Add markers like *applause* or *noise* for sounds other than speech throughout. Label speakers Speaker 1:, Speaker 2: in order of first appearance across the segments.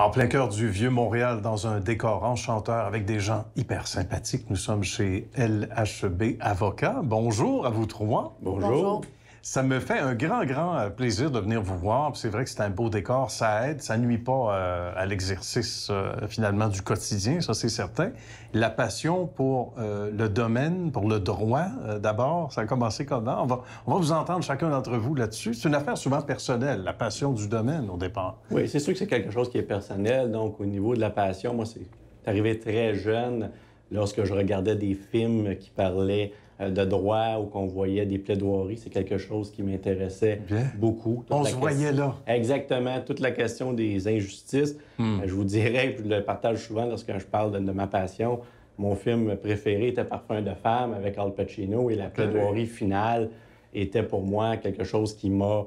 Speaker 1: En plein cœur du vieux Montréal, dans un décor enchanteur avec des gens hyper sympathiques, nous sommes chez LHB Avocat. Bonjour à vous trois. Bonjour. Ça me fait un grand, grand euh, plaisir de venir vous voir. C'est vrai que c'est un beau décor, ça aide, ça nuit pas euh, à l'exercice euh, finalement du quotidien, ça c'est certain. La passion pour le domaine, pour le droit d'abord, ça a commencé comment? On va, on va vous entendre chacun
Speaker 2: d'entre vous là-dessus. C'est une affaire souvent personnelle, la passion du domaine au départ. Oui, c'est sûr que c'est quelque chose qui est personnel. Donc au niveau de la passion, moi c'est arrivé très jeune lorsque je regardais des films qui parlaient euh, de droit ou qu'on voyait des plaidoiries, c'est quelque chose qui m'intéressait beaucoup. On se voyait là. Exactement, toute la question des injustices. Hmm. Euh, je vous dirais, je le partage souvent lorsque je parle de, ma passion, mon film préféré était Parfum de femme avec Al Pacino et la plaidoirie finale était pour moi quelque chose qui m'a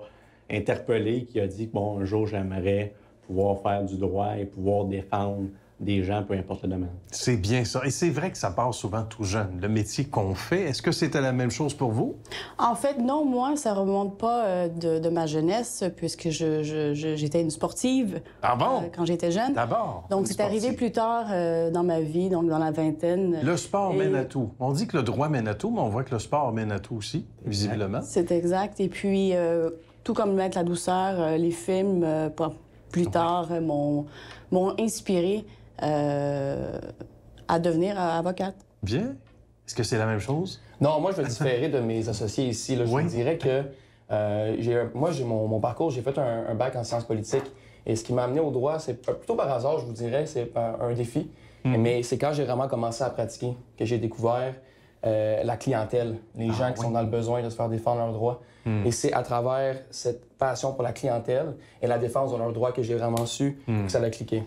Speaker 2: interpellé, qui a dit que bon, jour j'aimerais pouvoir faire du droit et pouvoir défendre des gens, peu importe le domaine. C'est bien ça. Et c'est vrai que ça part souvent
Speaker 1: tout jeune, le métier qu'on fait. Est-ce que c'était la même chose pour vous?
Speaker 3: En fait, non, moi, ça remonte pas euh, de, ma jeunesse, puisque j'étais je, une sportive ah euh, quand j'étais jeune. D'abord. Donc, c'est arrivé plus tard euh, dans ma vie, donc dans la vingtaine. Le sport mène à
Speaker 1: tout. On dit que le droit mène à tout, mais on voit que le sport mène à tout aussi, visiblement. C'est
Speaker 3: exact. Et puis, tout comme Mettre la douceur, les films, plus tard, m'ont inspiré. Euh, à devenir avocate.
Speaker 4: Bien. Est-ce que c'est la même chose? Non, moi, je vais différer de mes associés ici. Je vous dirais que euh, moi, j'ai mon, parcours, j'ai fait un, bac en sciences politiques. Et ce qui m'a amené au droit, c'est euh, plutôt par hasard, je vous dirais, c'est un défi. Hmm. Mais c'est quand j'ai vraiment commencé à pratiquer que j'ai découvert euh, la clientèle, les ah gens qui sont dans le besoin de se faire défendre leurs droits. Hmm. Et c'est à travers cette passion pour la clientèle et la défense de leurs droits que j'ai vraiment su hmm. que ça a cliqué.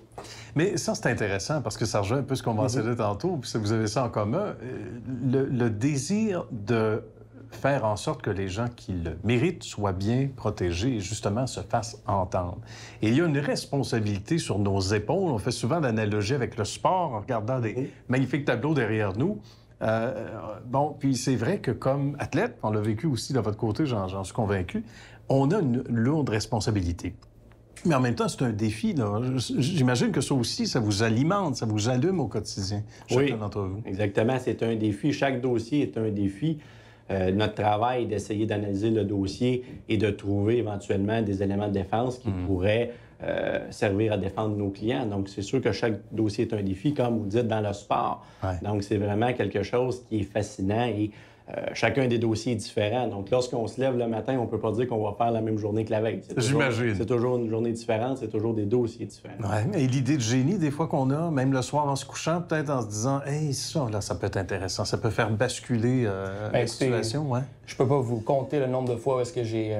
Speaker 1: Mais ça, c'est intéressant parce que ça rejoint un peu ce qu'on mhm. mentionnait mm tantôt, puis vous avez ça en commun, euh, le, désir de faire en sorte que les gens qui le méritent soient bien protégés et justement se fassent entendre. Et il y a une responsabilité sur nos épaules. On fait souvent l'analogie avec le sport en regardant des magnifiques tableaux derrière nous. Euh, euh, bon, puis c'est vrai que comme athlète, on l'a vécu aussi de votre côté, j'en suis convaincu, on a une lourde responsabilité. Mais en même temps, c'est un défi. J'imagine que ça aussi, ça vous alimente, ça vous allume au quotidien,
Speaker 2: chacun oui, d'entre vous. Exactement, c'est un défi. Chaque dossier est un défi. Euh, notre travail est d'essayer d'analyser le dossier et de trouver éventuellement des éléments de défense qui mm. pourraient euh, servir à défendre nos clients. Donc, c'est sûr que chaque dossier est un défi, comme vous dites, dans le sport. Donc, c'est vraiment quelque chose qui est fascinant et euh, chacun des dossiers est différent. Donc, lorsqu'on se lève le matin, on ne peut pas dire qu'on va faire la même journée que la veille. J'imagine. C'est toujours une journée différente, c'est toujours des dossiers différents.
Speaker 1: et l'idée de génie, des fois qu'on a, même le soir en se couchant, peut-être en se disant, hey, ça, là, ça peut être intéressant,
Speaker 4: ça peut faire basculer euh, ben, la situation. Ouais. Je peux pas vous compter le nombre de fois où est-ce que j'ai.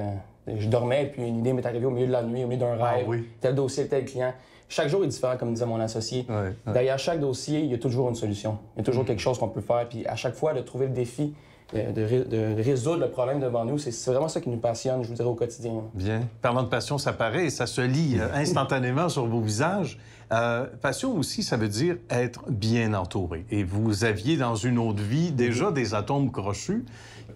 Speaker 4: Je dormais, puis une idée m'est arrivée au milieu de la nuit, au milieu d'un ah rêve. Tel dossier, tel client. Chaque jour est différent, comme disait mon associé. Ouais, Derrière chaque dossier, il y a toujours une solution. Il y a toujours mm. quelque chose qu'on peut faire. Puis à chaque fois, de trouver le défi, euh, de, résoudre le problème devant nous, c'est vraiment ça qui nous passionne, je vous dirais, au quotidien.
Speaker 1: Bien. Parlant de passion, ça paraît et ça se lit euh, *laughs* instantanément sur vos visages. Euh, passion aussi, ça veut dire être bien entouré. Et vous aviez dans une autre vie déjà des atomes crochus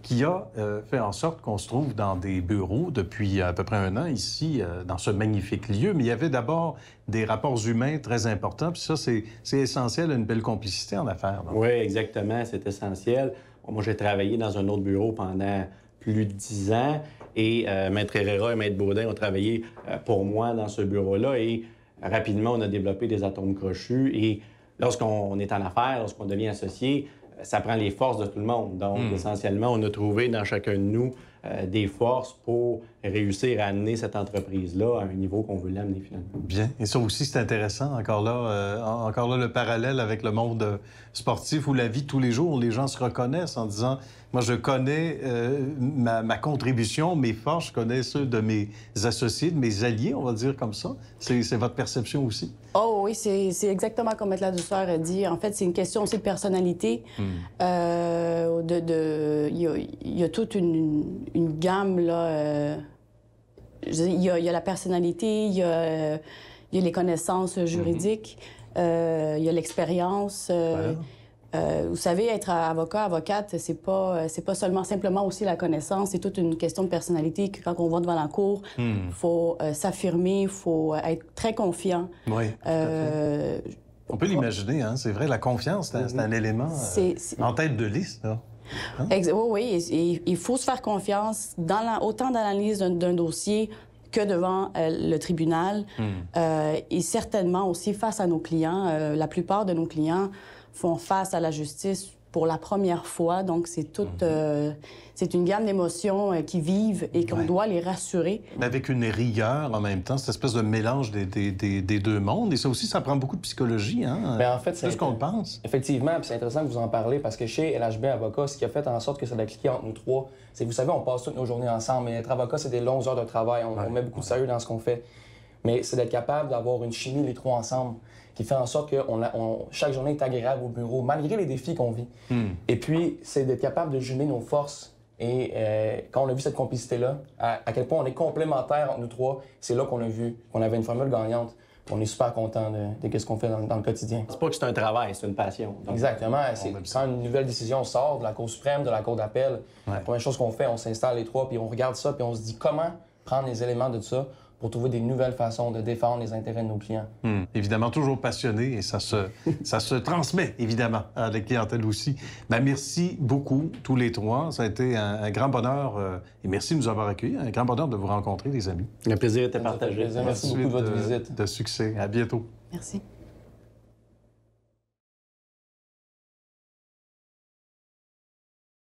Speaker 1: qui a euh, fait en sorte qu'on se trouve dans des bureaux depuis à peu près un an ici, euh, dans ce magnifique lieu. Mais il y avait d'abord des rapports humains très importants. Puis ça, c'est essentiel à une belle complicité en affaires.
Speaker 2: Oui, exactement. C'est essentiel. Moi, j'ai travaillé dans un autre bureau pendant plus de dix ans. Et euh, Maître Herrera et Maître Baudin ont travaillé pour moi dans ce bureau-là. Et rapidement, on a développé des atomes crochus. Et lorsqu'on est en affaires, lorsqu'on devient associé, ça prend les forces de tout le monde. Donc, hmm. essentiellement, on a trouvé dans chacun de nous euh, des forces pour réussir à amener cette entreprise-là à un niveau qu'on veut l'amener finalement. Bien. Et ça aussi, c'est
Speaker 1: intéressant. Encore là, euh, encore là, le parallèle avec le monde euh, sportif ou la vie de tous les jours, les gens se reconnaissent en disant, moi, je connais ma, contribution, mes forces, je connais ceux de mes associés, de mes alliés, on va dire comme ça. C'est votre perception aussi.
Speaker 3: Oh oui, c'est exactement comme la douceur a dit. En fait, c'est une question aussi de personnalité. Hmm. de, de... il, y a, toute une, une gamme, là. Euh, il, y a, la personnalité, il y a, les connaissances juridiques, mhm. euh, il y a l'expérience. Euh, vous savez, être avocat, avocate, c'est pas, c'est pas seulement simplement aussi la connaissance, c'est toute une question de personnalité. Que quand on va devant la cour, il hmm. faut s'affirmer, il faut être très confiant. on
Speaker 1: peut l'imaginer, hein, c'est vrai, la confiance, c'est un, mhm. un, élément en tête de liste. Là.
Speaker 3: Hein? Oui, oui. il faut se faire confiance dans autant dans d'un dossier que devant euh, le tribunal hmm. euh, et certainement aussi face à nos clients. Euh, la plupart de nos clients font face à la justice pour la première fois. Donc, c'est toute, mhm. euh, c'est une gamme d'émotions euh, qui vivent et qu'on doit les rassurer.
Speaker 1: Avec une rigueur en même temps, cette espèce de mélange des, des, des, deux mondes. Et ça aussi, ça prend beaucoup de psychologie, hein? Mais ben, en
Speaker 4: fait, c'est ce qu'on pense. Effectivement, c'est intéressant que vous en parlez parce que chez LHB Avocat, ce qui a fait en sorte que ça a cliqué entre nous trois, c'est, vous savez, on passe toutes nos journées ensemble. Mais être avocat, c'est des longues heures de travail. On, on met beaucoup de sérieux dans ce qu'on fait. Mais c'est d'être capable d'avoir une chimie, les trois ensemble qui fait en sorte que chaque journée est agréable au bureau, malgré les défis qu'on vit. Hmm. Et puis, c'est d'être capable de jumeler nos forces. Et euh, quand on a vu cette complicité-là, à, quel point on est complémentaires entre nous trois, c'est là qu'on a vu qu'on avait une formule gagnante. On est super content de, ce qu'on fait dans, le quotidien. C'est
Speaker 2: pas que c'est un travail, c'est une passion. Exactement.
Speaker 4: C'est, quand une nouvelle décision sort de la Cour suprême, de la Cour d'appel, la première chose qu'on fait, on s'installe les trois, puis on regarde ça, puis on se dit comment prendre les éléments de ça pour trouver des nouvelles façons de défendre les intérêts de nos clients.
Speaker 3: Hmm.
Speaker 1: Évidemment, toujours passionné et ça se, *laughs* ça se transmet, évidemment, à la clientèle aussi. Ben, merci beaucoup, tous les trois. Ça a été un, grand bonheur euh, et merci de nous avoir accueillis. Un grand bonheur de vous rencontrer, les amis. Un plaisir était partagé. Merci, merci beaucoup de votre visite. De succès. À bientôt.
Speaker 4: Merci.